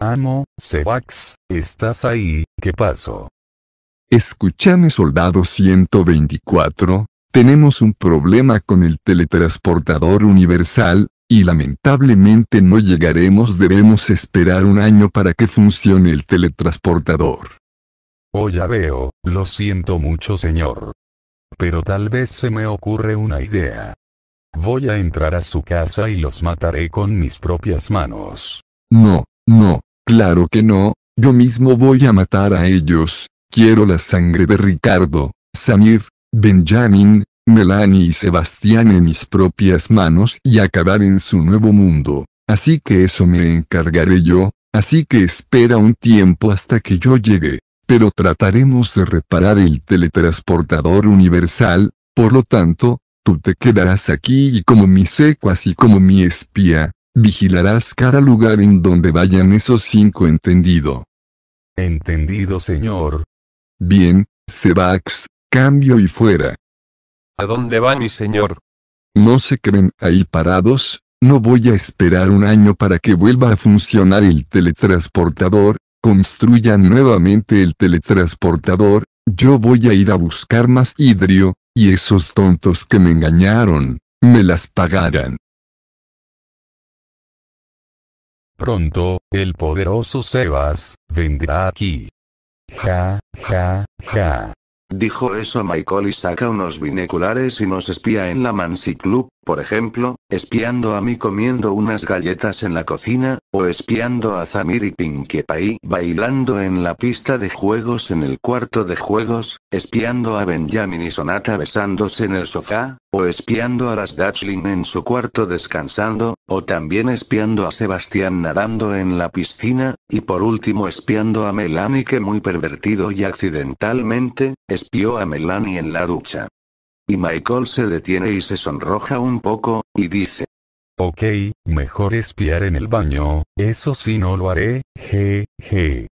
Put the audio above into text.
Amo, Sevax, ¿estás ahí? ¿Qué pasó? Escúchame soldado 124, tenemos un problema con el teletransportador universal, y lamentablemente no llegaremos debemos esperar un año para que funcione el teletransportador. Oh ya veo, lo siento mucho señor. Pero tal vez se me ocurre una idea. Voy a entrar a su casa y los mataré con mis propias manos. No, no, Claro que no, yo mismo voy a matar a ellos. Quiero la sangre de Ricardo, Samir, Benjamin, Melanie y Sebastián en mis propias manos y acabar en su nuevo mundo. Así que eso me encargaré yo, así que espera un tiempo hasta que yo llegue. Pero trataremos de reparar el teletransportador universal, por lo tanto, tú te quedarás aquí y como mi secuas y como mi espía, Vigilarás cada lugar en donde vayan esos cinco, entendido. Entendido, señor. Bien, Sebax, cambio y fuera. ¿A dónde va mi señor? No se queden ahí parados, no voy a esperar un año para que vuelva a funcionar el teletransportador, construyan nuevamente el teletransportador, yo voy a ir a buscar más hidrio, y esos tontos que me engañaron, me las pagarán. Pronto, el poderoso Sebas, vendrá aquí. Ja, ja, ja. Dijo eso Michael y saca unos binoculares y nos espía en la Mansi Club, por ejemplo, espiando a mí comiendo unas galletas en la cocina, o espiando a Zamir y Pinkie Pie bailando en la pista de juegos en el cuarto de juegos, espiando a Benjamin y Sonata besándose en el sofá, o espiando a las Dachlin en su cuarto descansando, o también espiando a Sebastián nadando en la piscina, y por último espiando a Melanie que muy pervertido y accidentalmente, espió a Melanie en la ducha. Y Michael se detiene y se sonroja un poco, y dice. Ok, mejor espiar en el baño, eso sí no lo haré, je, je.